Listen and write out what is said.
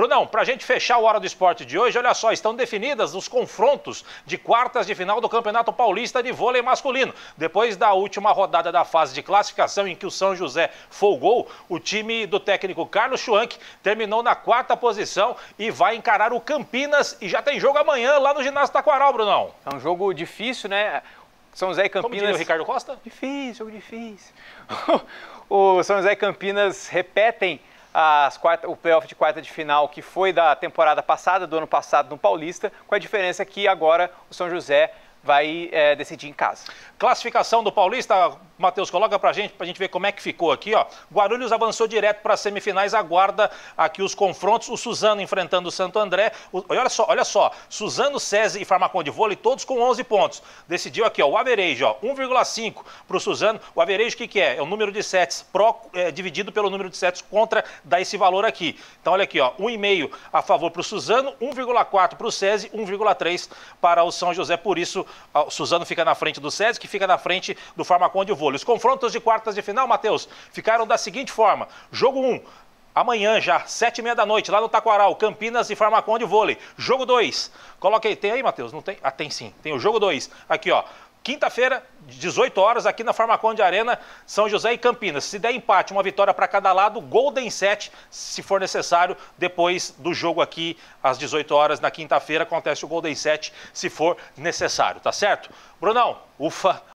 Brunão, para a gente fechar o Hora do Esporte de hoje, olha só, estão definidas os confrontos de quartas de final do Campeonato Paulista de Vôlei Masculino. Depois da última rodada da fase de classificação em que o São José folgou, o time do técnico Carlos Schwank terminou na quarta posição e vai encarar o Campinas e já tem jogo amanhã lá no ginásio Taquaral, Brunão. É um jogo difícil, né? São José e Campinas. Como o Ricardo Costa? Difícil, jogo difícil. o São José e Campinas repetem as quarta, o playoff de quarta de final que foi da temporada passada, do ano passado no Paulista, com a diferença que agora o São José vai é, decidir em casa. Classificação do Paulista, Matheus, coloca para a gente, para a gente ver como é que ficou aqui. Ó. Guarulhos avançou direto para as semifinais, aguarda aqui os confrontos. O Suzano enfrentando o Santo André. O, olha só, olha só. Suzano, SESI e Farmacon de Vôlei, todos com 11 pontos. Decidiu aqui, ó, o average, ó, 1,5 para o Suzano. O average, o que, que é? É o número de sets pro, é, dividido pelo número de sets contra, dá esse valor aqui. Então, olha aqui, ó, 1,5 a favor para o Suzano, 1,4 para o SESI, 1,3 para o São José. Por isso, o Suzano fica na frente do SESI, que fica na frente do Farmacon de Vôlei. Os confrontos de quartas de final, Matheus, ficaram da seguinte forma: jogo 1. Amanhã já, sete e meia da noite, lá no Taquaral, Campinas e Farmaconde Vôlei. Jogo 2. Coloca aí, tem aí, Matheus? Não tem? Ah, tem sim. Tem o jogo 2. Aqui, ó. Quinta-feira, 18 horas, aqui na Farmaconde Arena, São José e Campinas. Se der empate, uma vitória para cada lado, Golden 7, se for necessário, depois do jogo aqui, às 18 horas, na quinta-feira, acontece o Golden 7, se for necessário, tá certo? Brunão, ufa,